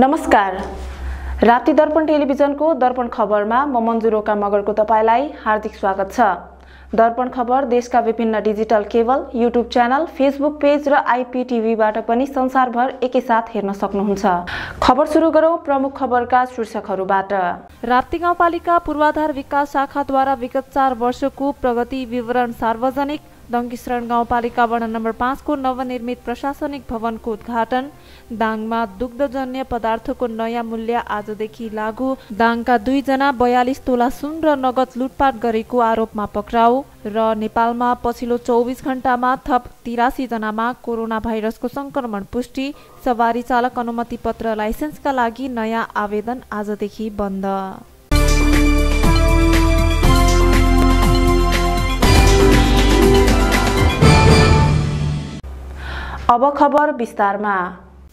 नमस्कार राति दर्पण टेलिभिजनको दर्पण खबरमा म मन्जु रोका मगरको तपाईँलाई हार्दिक स्वागत छ दर्पण खबर देशका विभिन्न digital cable YouTube channel Facebook page र आइपिटिभीबाट पनि संसारभर एकैसाथ हेर्न सक्नुहुन्छ खबर सुरु गरौँ प्रमुख खबरका शीर्षकहरूबाट राप्ती गाउँपालिका पूर्वाधार विकास शाखाद्वारा विगत चार वर्षको प्रगति विवरण सार्वजनिक दङ्किशरण गाउँपालिका वडा नम्बर पाँचको नवनिर्मित प्रशासनिक भवनको उद्घाटन दाङमा दुग्धजन्य पदार्थको नयाँ मूल्य आजदेखि लागू दाङका दुईजना बयालिस तोला सुन र नगद लुटपाट गरेको आरोपमा पक्राउ र नेपालमा पछिल्लो चौबिस घण्टामा थप तिरासी जनामा कोरोना भाइरसको संक्रमण पुष्टि सवारी चालक अनुमति पत्र लाइसेन्सका लागि नयाँ आवेदन आजदेखि बन्द अब खबर विस्तारमा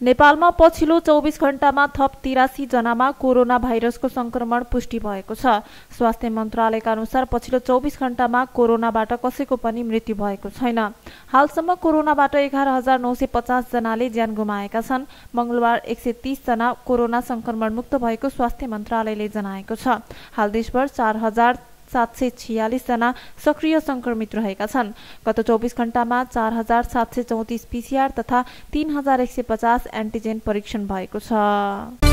नेपालमा पछिल्लो चौबिस घण्टामा थप तिरासी जनामा कोरोना भाइरसको संक्रमण पुष्टि भएको छ स्वास्थ्य मन्त्रालयका अनुसार पछिल्लो चौबिस घण्टामा कोरोनाबाट कसैको पनि मृत्यु भएको छैन हालसम्म कोरोनाबाट एघार हजार नौ सय पचास जनाले ज्यान गुमाएका छन् मंगलबार एक सय जना कोरोना संक्रमण मुक्त भएको स्वास्थ्य मन्त्रालयले जनाएको छ हाल देशभर चार हजार सात सय छ्यालिसजना सक्रिय संक्रमित रहेका छन् गत चौबिस घण्टामा चार हजार सात सय चौतिस पिसिआर तथा तीन हजार एक सय पचास एन्टिजेन परीक्षण भएको छ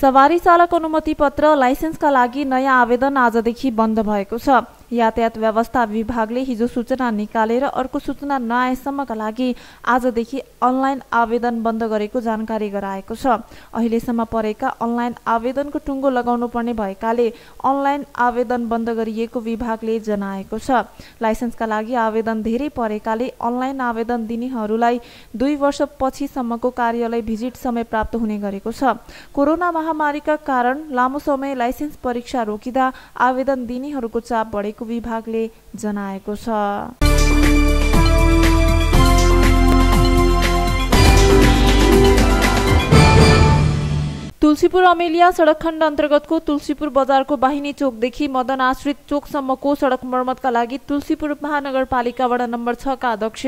सवारी चालक अनुमति पत्र लाइसेन्सका लागि नयाँ आवेदन आजदेखि बन्द भएको छ यातायात व्यवस्था विभागले हिजो सूचना निकालेर अर्को सूचना नआएसम्मका लागि आजदेखि अनलाइन आवेदन बन्द गरेको जानकारी गराएको छ अहिलेसम्म परेका अनलाइन आवेदनको टुङ्गो लगाउनु पर्ने भएकाले अनलाइन आवेदन बन्द गरिएको विभागले जनाएको छ लाइसेन्सका लागि आवेदन धेरै परेकाले अनलाइन आवेदन दिनेहरूलाई दुई वर्षपछिसम्मको कार्यालय भिजिट समय प्राप्त हुने गरेको छ कोरोना महामारीका कारण लामो समय लाइसेन्स परीक्षा रोकिँदा आवेदन दिनेहरूको चाप बढेको विभागले जनाएको छ तुलसीपुर अमेलिया सडक खण्ड अन्तर्गतको तुलसीपुर बजारको बाहिनी चोकदेखि मदन आश्रित चोकसम्मको सडक मर्मतका लागि तुलसीपुर महानगरपालिका वडा नम्बर छका अध्यक्ष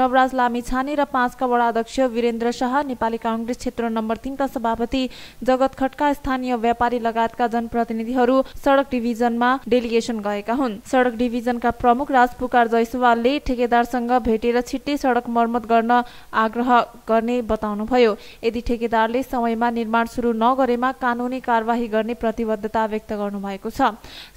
नवराज लामी छाने र पाँचका वडा अध्यक्ष वीरेन्द्र शाह नेपाली काङ्ग्रेस क्षेत्र नम्बर तिनका सभापति जगत खटका स्थानीय व्यापारी लगायतका जनप्रतिनिधिहरू सडक डिभिजनमा डेलिगेसन गएका हुन् सडक डिभिजनका प्रमुख राजपुकार जयसवालले ठेकेदारसँग भेटेर छिट्टै सडक मर्मत गर्न आग्रह गर्ने बताउनुभयो यदि ठेकेदारले समयमा निर्माण सुरु पूरो नगरेमा कानुनी कारवाही गर्ने प्रतिबद्धता व्यक्त गर्नुभएको छ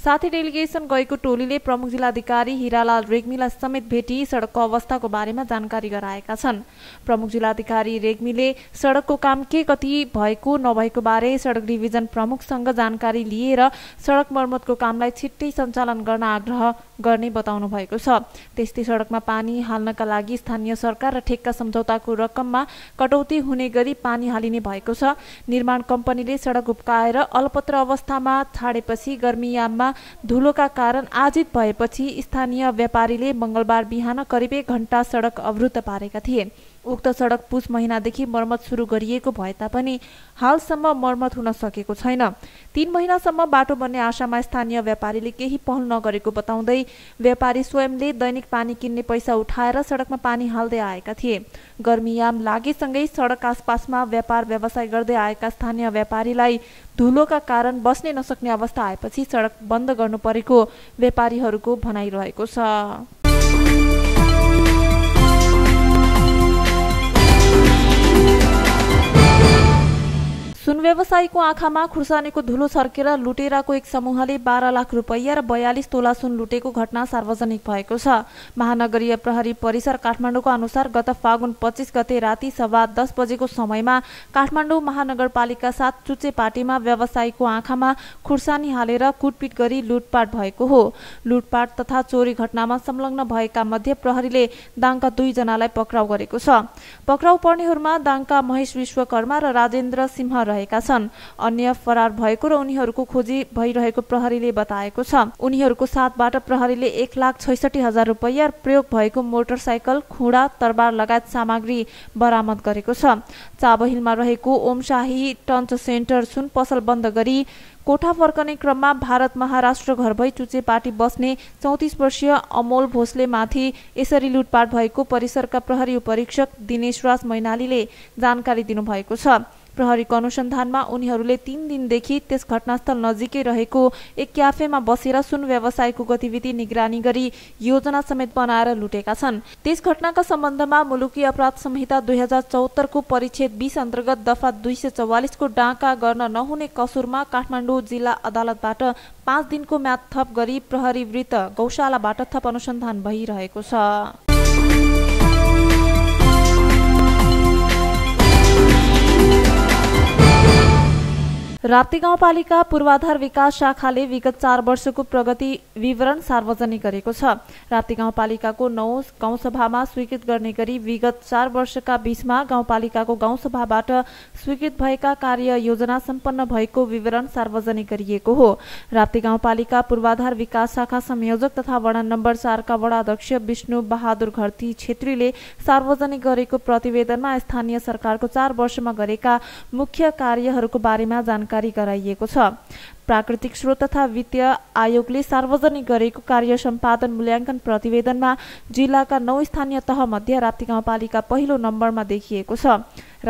साथै डेलिगेसन गएको टोलीले प्रमुख जिल्लाधिकारी हिरालाल रेग्मीलाई समेत भेटी सडकको अवस्थाको बारेमा जानकारी गराएका छन् प्रमुख जिल्लाधिकारी रेग्मीले सडकको काम के कति भएको नभएको बारे सडक डिभिजन प्रमुखसँग जानकारी लिएर सडक मर्मतको कामलाई छिट्टै सञ्चालन गर्न आग्रह गर्ने बताउनु भएको छ त्यस्तै सडकमा पानी हाल्नका लागि स्थानीय सरकार र ठेक्का सम्झौताको रकममा कटौती हुने गरी पानी हालिने भएको छ निर्माण कम्पनीले सडक उप्काएर अल्पत्र अवस्थामा छाडेपछि गर्मीयाममा धुलोका कारण आजित भएपछि स्थानीय व्यापारीले मङ्गलबार बिहान करिब एक घण्टा सडक अवरुद्ध पारेका थिए उक्त सडक पुस महिनादेखि मर्मत सुरु गरिएको भए तापनि हालसम्म मर्मत हुन सकेको छैन तीन महिनासम्म बाटो बन्ने आशामा स्थानीय व्यापारीले केही पहल नगरेको बताउँदै व्यापारी स्वयंले दैनिक पानी किन्ने पैसा उठाएर सडकमा पानी हाल्दै आएका थिए गर्मीयाम लागेसँगै सडक आसपासमा व्यापार व्यवसाय गर्दै आएका स्थानीय व्यापारीलाई धुलोका कारण बस्नै नसक्ने अवस्था आएपछि सडक बन्द गर्नु परेको व्यापारीहरूको भनाइरहेको छ सुन व्यवसायीको आँखामा खुर्सानीको धुलो छर्केर लुटेराको एक समूहले बाह्र लाख रुपैयाँ र बयालिस तोला सुन लुटेको घटना सार्वजनिक भएको छ महानगरीय प्रहरी परिसर काठमाडौँको अनुसार गत फागुन पच्चिस गते राति सवा दस बजेको समयमा काठमाडौँ महानगरपालिका साथ चुच्चेपाटीमा व्यवसायीको आँखामा खुर्सानी हालेर कुटपिट गरी लुटपाट भएको हो लुटपाट तथा चोरी घटनामा संलग्न भएका मध्ये प्रहरीले दाङका दुईजनालाई पक्राउ गरेको छ पक्राउ पर्नेहरूमा दाङका महेश विश्वकर्मा र राजेन्द्र सिंह रहेका छन् अन्य फरार भएको र उनीहरूको खोजी भइरहेको प्रहरीले बताएको छ उनीहरूको साथबाट प्रहरीले एक लाख छैसठी हजार रुपियाँ प्रयोग भएको मोटरसाइकल खुडा तरबार लगायत सामग्री बरामद गरेको छ चाबहिलमा रहेको ओमशाही टन्च सेन्टर सुन पसल बन्द गरी कोठा फर्कने क्रममा भारत महाराष्ट्र घर भई पार्टी बस्ने चौतिस वर्षीय अमोल भोसले माथि यसरी लुटपाट भएको परिसरका प्रहरी उपरीक्षक दिनेश राज मैनालीले जानकारी दिनुभएको छ प्रहरीको अनुसन्धानमा उनीहरूले तीन दिनदेखि त्यस घटनास्थल नजिकै रहेको एक क्याफेमा बसेर सुन व्यवसायको गतिविधि निगरानी गरी योजना समेत बनाएर लुटेका छन् त्यस घटनाका सम्बन्धमा मुलुकी अपराध संहिता दुई हजार चौहत्तरको परिच्छेद बिस अन्तर्गत दफा दुई सय चौवालिसको डाँका गर्न नहुने कसुरमा काठमाडौँ जिल्ला अदालतबाट पाँच दिनको म्याद थप गरी प्रहरी वृत्त गौशालाबाट थप अनुसन्धान भइरहेको छ राप्ती गाउँपालिका पूर्वाधार विकास शाखाले विगत चार वर्षको प्रगति विवरण सार्वजनिक गरेको छ राप्ती गाउँपालिकाको नौ गाउँसभामा स्वीकृत गर्ने गरी विगत चार वर्षका बीचमा गाउँपालिकाको गाउँसभाबाट स्वीकृत भएका कार्य योजना सम्पन्न भएको विवरण सार्वजनिक गरिएको हो राप्ती गाउँपालिका पूर्वाधार विकास शाखा संयोजक तथा वडा नम्बर चारका वडा अध्यक्ष विष्णु बहादुर घरती छेत्रीले सार्वजनिक गरेको प्रतिवेदनमा स्थानीय सरकारको चार वर्षमा गरेका मुख्य कार्यहरूको बारेमा जानकारी जानकारी गराइएको छ प्राकृतिक स्रोत तथा वित्तीय आयोगले सार्वजनिक गरेको कार्य सम्पादन मूल्याङ्कन प्रतिवेदनमा जिल्लाका नौ स्थानीय तह तहमध्ये राप्ती गाउँपालिका पहिलो नम्बरमा देखिएको छ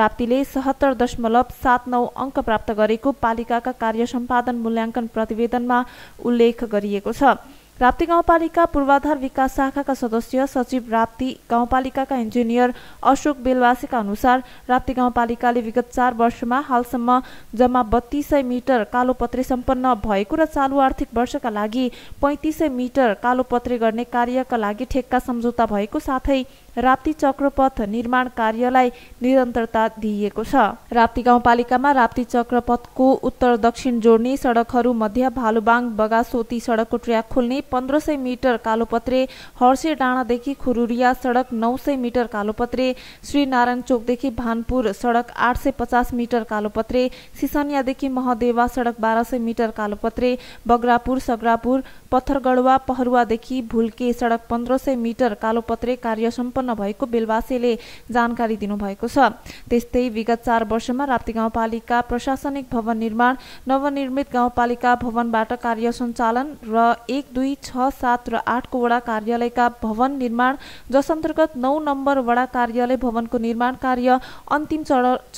राप्तीले सहत्तर दशमलव सात नौ अङ्क प्राप्त गरेको पालिकाका कार्य सम्पादन मूल्याङ्कन प्रतिवेदनमा उल्लेख गरिएको छ राप्ती गाउँपालिका पूर्वाधार विकास शाखाका सदस्य सचिव राप्ती गाउँपालिकाका इन्जिनियर अशोक बेलवासीका अनुसार राप्ती गाउँपालिकाले विगत चार वर्षमा हालसम्म जम्मा बत्तीस सय मिटर कालोपत्रे सम्पन्न भएको र चालु आर्थिक वर्षका लागि पैँतिस सय मिटर कालोपत्रे गर्ने कार्यका लागि ठेक्का सम्झौता भएको साथै राप्ती चक्रपथ निर्माण कार्यलाई निरन्तरता दिइएको छ राप्ती गाउँपालिकामा राप्ती चक्रपथको उत्तर दक्षिण जोड्ने सडकहरू मध्य भालुबाङ बगासोती सडकको ट्र्याक खोल्ने पन्ध्र सय मिटर कालोपत्रे हर्से डाँडादेखि खुरुरिया सडक नौ सय मिटर कालोपत्रे श्रीनारायण चोकदेखि भानपुर सडक आठ सय पचास मिटर कालोपत्रे सिसनियादेखि महदेवा सडक बाह्र सय मिटर कालोपत्रे बग्रापुर सग्रापुर पथरगढुवा पहरुवादेखि भुल्के सडक पन्ध्र सय मिटर कालोपत्रे कार्य सम्पन्न नभएको बेलवासेले जानकारी दिनुभएको छ त्यस्तै विगत चार वर्षमा राप्ती गाउँपालिका प्रशासनिक भवन निर्माण नवनिर्मित गाउँपालिका भवनबाट कार्य सञ्चालन र एक दुई छ सात र आठको वडा कार्यालयका भवन निर्माण जस अन्तर्गत नौ नम्बर वडा कार्यालय भवनको निर्माण कार्य अन्तिम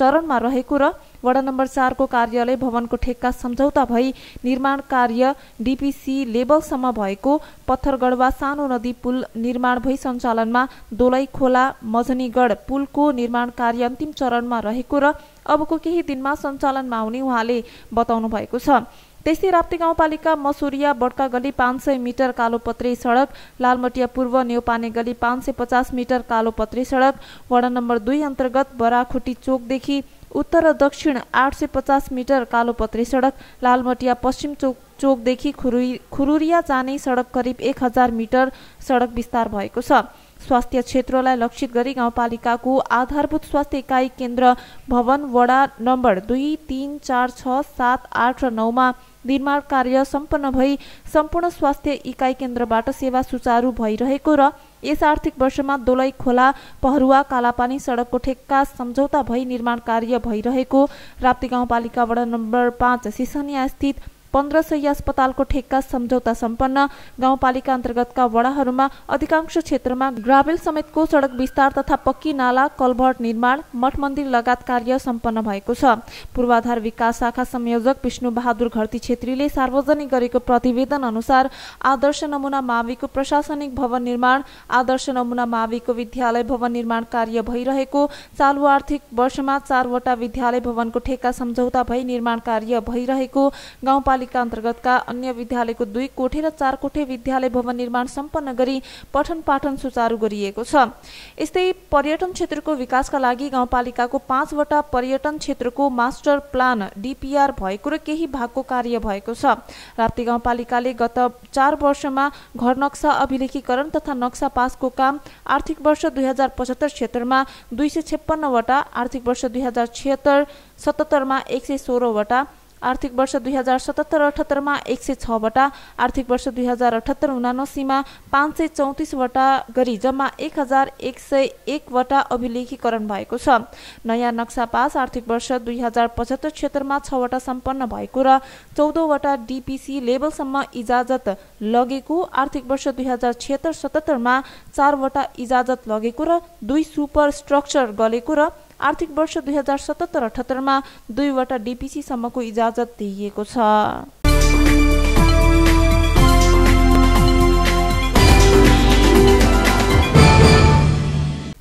चरणमा रहेको र वडा नम्बर चारको कार्यालय भवनको ठेक्का सम्झौता भई निर्माण कार्य डिपिसी लेभलसम्म भएको पत्थरगढवा सानो नदी पुल निर्माण भई सञ्चालनमा दोलै खोला मझनीगढ पुलको निर्माण कार्य अन्तिम चरणमा रहेको र अबको केही दिनमा सञ्चालनमा आउने उहाँले बताउनु भएको छ त्यस्तै राप्ती गाउँपालिका मसुरिया बड्का गली पाँच सय मिटर कालोपत्रे सडक लालमटिया पूर्व न्यौपाने गली पाँच सय पचास मिटर कालोपत्रे सडक वडा नम्बर दुई अन्तर्गत बराखुटी चोकदेखि उत्तर र दक्षिण आठ सय पचास मिटर कालोपत्री सडक लालमटिया पश्चिम चोक चोकदेखि खुरु खुरुरिया जाने सडक करिब एक हजार मिटर सडक विस्तार भएको छ स्वास्थ्य क्षेत्रलाई लक्षित गरी गाउँपालिकाको आधारभूत स्वास्थ्य इकाइ केन्द्र भवन वडा नम्बर दुई तिन चार छ सात आठ र नौमा निर्माण कार्य सम्पन्न भई सम्पूर्ण स्वास्थ्य इकाइ केन्द्रबाट सेवा सुचारू भइरहेको र यस आर्थिक वर्षमा दोलै खोला पहरुवा कालापानी सडकको ठेक्का सम्झौता भई निर्माण कार्य भइरहेको राप्ती गाउँपालिका वडा नम्बर पाँच सिसनिया स्थित पन्ध्र सय अस्पतालको ठेक्का सम्झौता सम्पन्न गाउँपालिका अन्तर्गतका वडाहरूमा अधिकांश क्षेत्रमा ग्राभेल समेतको सडक विस्तार तथा पक्की नाला कलभर्ट निर्माण मठ मन्दिर लगायत कार्य सम्पन्न भएको छ पूर्वाधार विकास शाखा संयोजक विष्णु बहादुर घरती छेत्रीले सार्वजनिक गरेको प्रतिवेदन अनुसार आदर्श नमुना माविको प्रशासनिक भवन निर्माण आदर्श नमुना माविको विद्यालय भवन निर्माण कार्य भइरहेको चालु आर्थिक वर्षमा चारवटा विद्यालय भवनको ठेक्का सम्झौता भई निर्माण कार्य भइरहेको गाउँपालिका नगरपालिका अन्तर्गतका अन्य विद्यालयको दुई कोठे र चार कोठे विद्यालय भवन निर्माण सम्पन्न गरी पठन पाठन सुचारू गरिएको छ यस्तै पर्यटन क्षेत्रको विकासका लागि गाउँपालिकाको पाँचवटा पर्यटन क्षेत्रको मास्टर प्लान डिपिआर भएको र केही भागको कार्य भएको छ राप्ती गाउँपालिकाले गत चार वर्षमा घर नक्सा अभिलेखीकरण तथा नक्सा पासको काम आर्थिक वर्ष दुई हजार पचहत्तर क्षेत्रमा दुई सय छप्पन्नवटा आर्थिक वर्ष दुई हजार छिहत्तर सतहत्तरमा एक सय सोह्रवटा आर्थिक वर्ष दुई हजार सतहत्तर अठहत्तरमा एक सय छवटा आर्थिक वर्ष दुई हजार अठहत्तर उनासीमा पाँच सय चौतिसवटा गरी जम्मा एक हजार एक सय एकवटा अभिलेखीकरण भएको छ नयाँ नक्सा पास आर्थिक वर्ष दुई हजार पचहत्तर क्षेत्रमा छवटा सम्पन्न भएको र चौधवटा डिपिसी लेभलसम्म इजाजत लगेको आर्थिक वर्ष दुई हजार छिहत्तर सतहत्तरमा चारवटा इजाजत लगेको र दुई सुपर स्ट्रक्चर गलेको र आर्थिक वर्ष दुई हजार सतहत्तर अठहत्तरमा दुईवटा डिपिसीसम्मको इजाजत दिइएको छ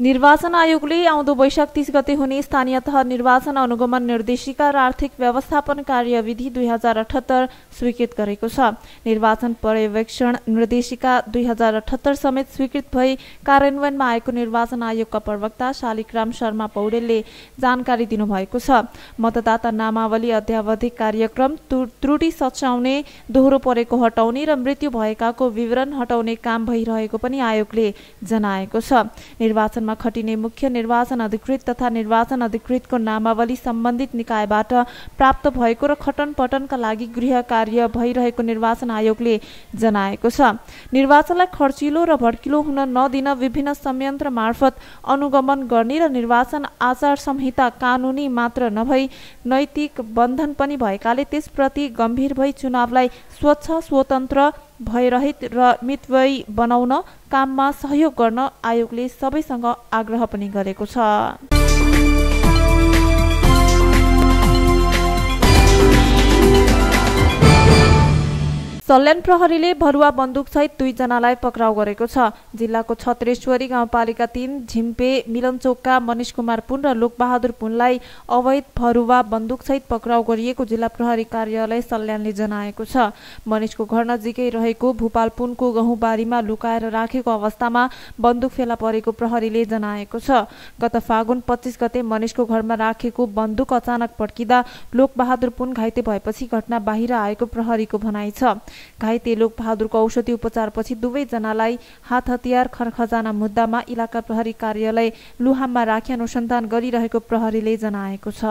निर्वाचन आयोगले आउँदो वैशाख तीस गते हुने स्थानीय तह निर्वाचन अनुगमन निर्देशिका र आर्थिक व्यवस्थापन कार्यविधि दुई हजार अठहत्तर स्वीकृत गरेको छ निर्वाचन पर्यवेक्षण निर्देशिका दुई हजार अठहत्तर समेत स्वीकृत भई कार्यान्वयनमा आएको निर्वाचन आयोगका प्रवक्ता शालिकराम शर्मा पौडेलले जानकारी दिनुभएको छ मतदाता नामावली अध्यावधिक कार्यक्रम त्रुटि सच्याउने दोहोरो परेको हटाउने र मृत्यु भएकाको विवरण हटाउने काम भइरहेको पनि आयोगले जनाएको छ निर्वाचन निर्वाचनमा खटिने मुख्य निर्वाचन अधिकृत तथा निर्वाचन अधिकृतको नामावली सम्बन्धित निकायबाट प्राप्त भएको र खटन पटनका लागि गृह कार्य भइरहेको निर्वाचन आयोगले जनाएको छ निर्वाचनलाई खर्चिलो र भड्किलो हुन नदिन विभिन्न संयन्त्र मार्फत अनुगमन गर्ने र निर्वाचन आचार संहिता कानुनी मात्र नभई नैतिक बन्धन पनि भएकाले त्यसप्रति गम्भीर भई चुनावलाई स्वच्छ स्वतन्त्र भयरहित र मितव्ययी बनाउन काममा सहयोग गर्न आयोगले सबैसँग आग्रह पनि गरेको छ सल्यान प्रहरीले भरुवा बन्दुकसहित दुईजनालाई पक्राउ गरेको छ जिल्लाको छत्रेश्वरी गाउँपालिका तिन झिम्पे मिलनचोकका मनिष कुमार पुन र लोकबहादुर पुनलाई अवैध भरुवा बन्दुकसहित पक्राउ गरिएको जिल्ला प्रहरी कार्यालय सल्यानले जनाएको छ मनिषको घर नजिकै रहेको भूपाल पुनको गहुँबारीमा लुकाएर राखेको अवस्थामा बन्दुक फेला परेको प्रहरीले जनाएको छ गत फागुन पच्चिस गते मनिषको घरमा राखेको बन्दुक अचानक पड्किँदा लोकबहादुर पुन घाइते भएपछि घटना बाहिर आएको प्रहरीको भनाइ छ घाइते लोकबहादुरको औषधि उपचारपछि दुवैजनालाई हात हतियार खरखजाना मुद्दामा इलाका प्रहरी कार्यालय लुहाममा राखी अनुसन्धान गरिरहेको प्रहरीले जनाएको छ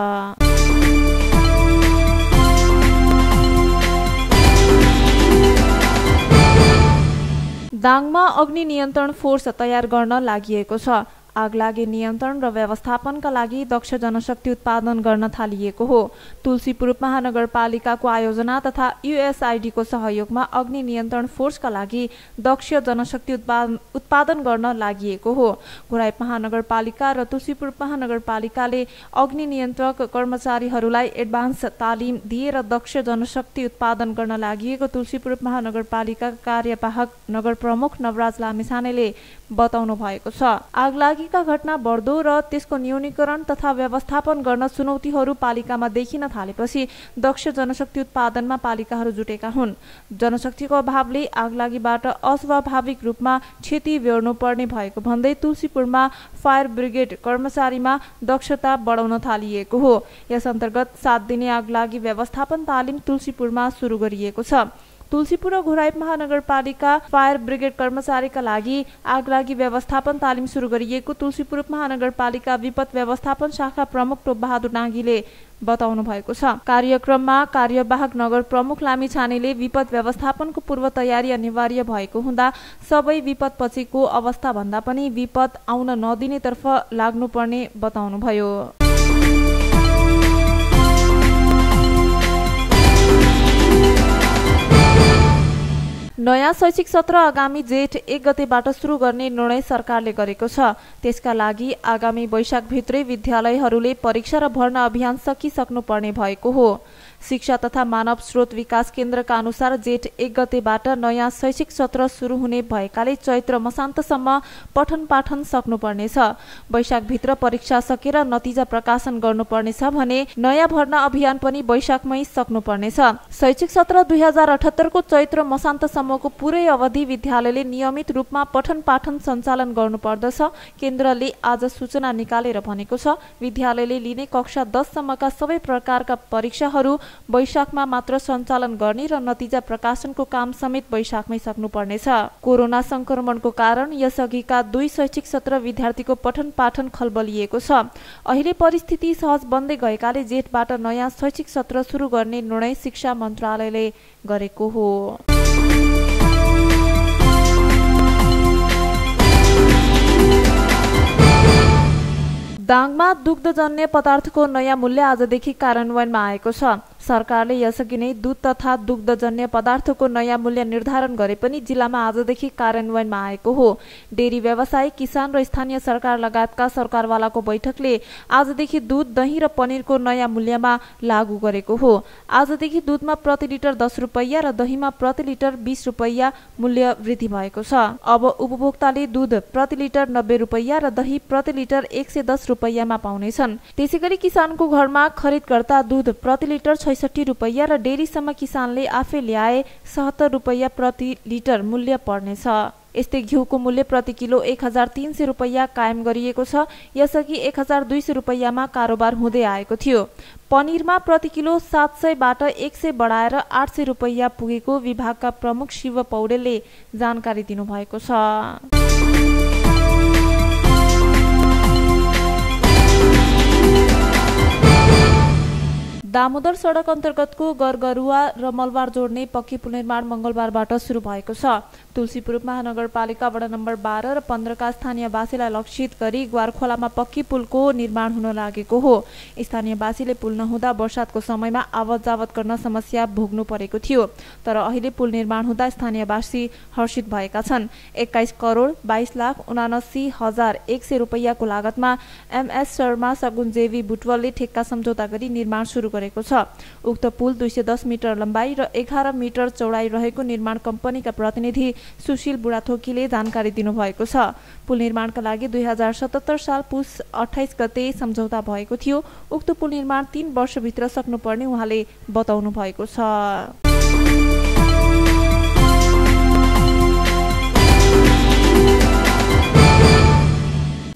दाङमा अग्नि नियन्त्रण फोर्स तयार गर्न लागि छ आगलागी नियन्त्रण र व्यवस्थापनका लागि दक्ष जनशक्ति उत्पादन गर्न थालिएको हो तुलसीपुर महानगरपालिकाको आयोजना तथा युएसआइडीको सहयोगमा अग्नि नियन्त्रण फोर्सका लागि दक्ष जनशक्ति उत्पादन उत्पादन गर्न लागि हो कुराई महानगरपालिका र तुलसीपुर महानगरपालिकाले अग्नि नियन्त्रक कर्मचारीहरूलाई एडभान्स तालिम दिएर दक्ष जनशक्ति उत्पादन गर्न लागि तुलसीपुर महानगरपालिका कार्यवाहक नगर प्रमुख नवराज लामिसानेले बताउनु भएको छ आगलागी आगीका घटना बढ्दो र त्यसको न्यूनीकरण तथा व्यवस्थापन गर्न चुनौतीहरू पालिकामा देखिन थालेपछि दक्ष जनशक्ति उत्पादनमा पालिकाहरू जुटेका हुन् जनशक्तिको अभावले आगलागीबाट अस्वाभाविक रूपमा क्षति बेहोर्नुपर्ने भएको भन्दै तुलसीपुरमा फायर ब्रिगेड कर्मचारीमा दक्षता बढाउन थालिएको हो यस अन्तर्गत सात दिने आगलागी व्यवस्थापन तालिम तुलसीपुरमा सुरु गरिएको छ तुलसीपुर र घोराई महानगरपालिका फायर ब्रिगेड कर्मचारीका लागि आग आगलागी व्यवस्थापन तालिम सुरु गरिएको तुलसीपुर महानगरपालिका विपद व्यवस्थापन शाखा प्रमुख बहादुर नागीले बताउनु भएको छ कार्यक्रममा कार्यवाहक नगर प्रमुख लामी छानेले विपद व्यवस्थापनको पूर्व तयारी अनिवार्य भएको हुँदा सबै पछिको विपद अवस्था भन्दा पनि विपद आउन नदिनेतर्फ लाग्नुपर्ने बताउनुभयो नयाँ शैक्षिक सत्र आगामी जेठ एक गतेबाट सुरु गर्ने निर्णय सरकारले गरेको छ त्यसका लागि आगामी वैशाखभित्रै विद्यालयहरूले परीक्षा र भर्ना अभियान सकिसक्नुपर्ने भएको हो शिक्षा तथा मानव स्रोत विकास केन्द्रका अनुसार जेठ एक गतेबाट नयाँ शैक्षिक सत्र सुरु हुने भएकाले चैत्र मसान्तसम्म पठन पाठन सक्नुपर्नेछ वैशाखभित्र परीक्षा सकेर नतिजा प्रकाशन गर्नुपर्नेछ भने नयाँ भर्ना अभियान पनि वैशाखमै सक्नुपर्नेछ शैक्षिक सत्र दुई हजार अठहत्तरको चैत्र मसान्तसम्म सम्मको पुरै अवधि विद्यालयले नियमित रूपमा पठन पाठन सञ्चालन गर्नुपर्दछ केन्द्रले आज सूचना निकालेर भनेको छ विद्यालयले लिने कक्षा दससम्मका सबै प्रकारका परीक्षाहरू वैशाखमा मात्र सञ्चालन गर्ने र नतिजा प्रकाशनको काम समेत वैशाखमै सक्नुपर्नेछ कोरोना संक्रमणको कारण यसअघिका दुई शैक्षिक सत्र विद्यार्थीको पठन पाठन खलबलिएको छ अहिले परिस्थिति सहज बन्दै गएकाले जेठबाट नयाँ शैक्षिक सत्र सुरु गर्ने निर्णय शिक्षा मन्त्रालयले गरेको हो दाङमा दुग्धजन्य पदार्थको नयाँ मूल्य आजदेखि कार्यान्वयनमा आएको छ सरकारले यसअघि नै दुध तथा दुग्धजन्य पदार्थको नयाँ मूल्य निर्धारण गरे पनि जिल्लामा आजदेखि कार्यान्वयनमा आएको हो डेरी व्यवसाय किसान र स्थानीय सरकार लगायतका सरकारवालाको बैठकले आजदेखि दुध दही र पनिरको नयाँ मूल्यमा लागू गरेको हो आजदेखि दुधमा प्रति लिटर दस रुपैयाँ र दहीमा प्रति लिटर बिस रुपैयाँ मूल्य वृद्धि भएको छ अब उपभोक्ताले दुध प्रति लिटर नब्बे रुपैयाँ र दही प्रति लिटर एक सय दस रुपैयाँमा पाउनेछन् त्यसै गरी किसानको घरमा खरिदकर्ता दुध प्रति लिटर पैसठी रुपैयाँ र डेरीसम्म किसानले आफै ल्याए सहत्तर रुपैयाँ प्रति लिटर मूल्य पर्नेछ यस्तै घिउको मूल्य प्रति किलो एक हजार तिन सय रुपैयाँ कायम गरिएको छ यसअघि एक हजार दुई सय रुपैयाँमा कारोबार हुँदै आएको थियो पनिरमा प्रति किलो सात सयबाट एक सय बढाएर आठ सय रुपैयाँ पुगेको विभागका प्रमुख शिव पौडेलले जानकारी दिनुभएको छ दामोदर सडक अन्तर्गतको गरगरुवा र मलबार जोड्ने पक्की पुल निर्माण मङ्गलबारबाट सुरु भएको छ तुलसीपुर महानगरपालिका वडा नम्बर बाह्र र पन्ध्रका स्थानीयवासीलाई लक्षित गरी ग्वारखोलामा पक्की पुलको निर्माण हुन लागेको हो स्थानीयवासीले पुल नहुँदा वर्षातको समयमा आवत जावत गर्न समस्या भोग्नु परेको थियो तर अहिले पुल निर्माण हुँदा स्थानीयवासी हर्षित भएका छन् एक्काइस करोड बाइस लाख उनासी हजार एक सय रुपियाँको लागतमा एमएस शर्मा सगुनजेवी बुटवलले ठेक्का सम्झौता गरी निर्माण सुरु गरे गरेको छ उक्त पुल दुई सय दस मिटर लम्बाइ र एघार मिटर चौडाइ रहेको निर्माण कम्पनीका प्रतिनिधि सुशील बुढाथोकीले जानकारी दिनुभएको छ पुल निर्माणका लागि दुई हजार सतहत्तर साल पुस अठाइस गते सम्झौता भएको थियो उक्त पुल निर्माण तीन वर्षभित्र सक्नुपर्ने उहाँले बताउनु भएको छ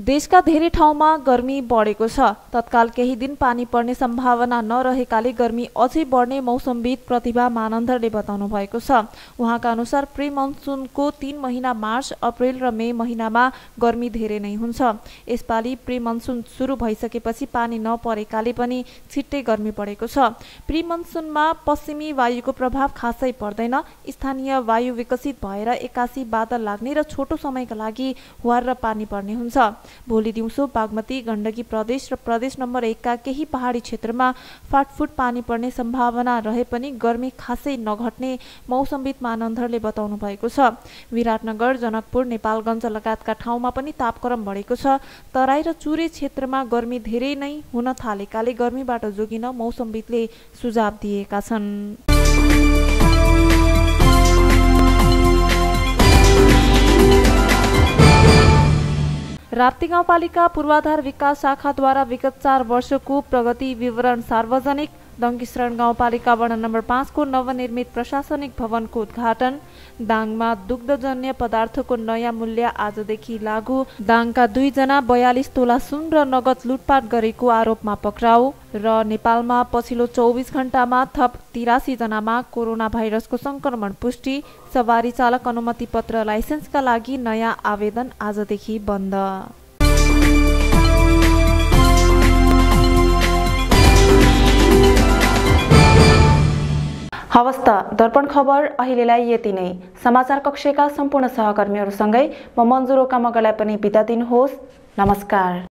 देशका धेरै ठाउँमा गर्मी बढेको छ तत्काल केही दिन पानी पर्ने सम्भावना नरहेकाले गर्मी अझै बढ्ने मौसमविद प्रतिभा मानन्दरले बताउनु भएको छ उहाँका अनुसार प्री मनसुनको तीन महिना मार्च अप्रेल र मे महिनामा गर्मी धेरै नै हुन्छ यसपालि प्री मनसुन सुरु भइसकेपछि पानी नपरेकाले पनि छिट्टै गर्मी बढेको छ प्री मनसुनमा पश्चिमी वायुको प्रभाव खासै पर्दैन स्थानीय वायु विकसित भएर एक्कासी बादल लाग्ने र छोटो समयका लागि हुहार र पानी पर्ने हुन्छ भोलि दिउँसो बागमती गण्डकी प्रदेश र प्रदेश नम्बर एकका केही पहाडी क्षेत्रमा फाटफुट पानी पर्ने सम्भावना रहे पनि गर्मी खासै नघट्ने मौसमविद मानन्धरले बताउनु भएको छ विराटनगर जनकपुर नेपालगञ्ज लगायतका ठाउँमा पनि तापक्रम बढेको छ तराई र चुरे क्षेत्रमा गर्मी धेरै नै हुन थालेकाले गर्मीबाट जोगिन मौसमविदले सुझाव दिएका छन् राप्ती गाउँपालिका पूर्वाधार विकास शाखाद्वारा विगत चार वर्षको प्रगति विवरण सार्वजनिक दङ्गिशरण गाउँपालिका वडा नम्बर पाँचको नवनिर्मित प्रशासनिक भवनको उद्घाटन दाङमा दुग्धजन्य पदार्थको नयाँ मूल्य आजदेखि लागू दाङका दुईजना बयालिस तोला सुन र नगद लुटपाट गरेको आरोपमा पक्राउ र नेपालमा पछिल्लो चौबिस घण्टामा थप तिरासी जनामा कोरोना भाइरसको संक्रमण पुष्टि सवारी चालक अनुमति पत्र लाइसेन्सका लागि नयाँ आवेदन आजदेखि बन्द हवस् त दर्पण खबर अहिलेलाई यति नै समाचार कक्षका सम्पूर्ण सहकर्मीहरूसँगै म मन्जुरोका कामगलाई पनि बिदा दिनुहोस् नमस्कार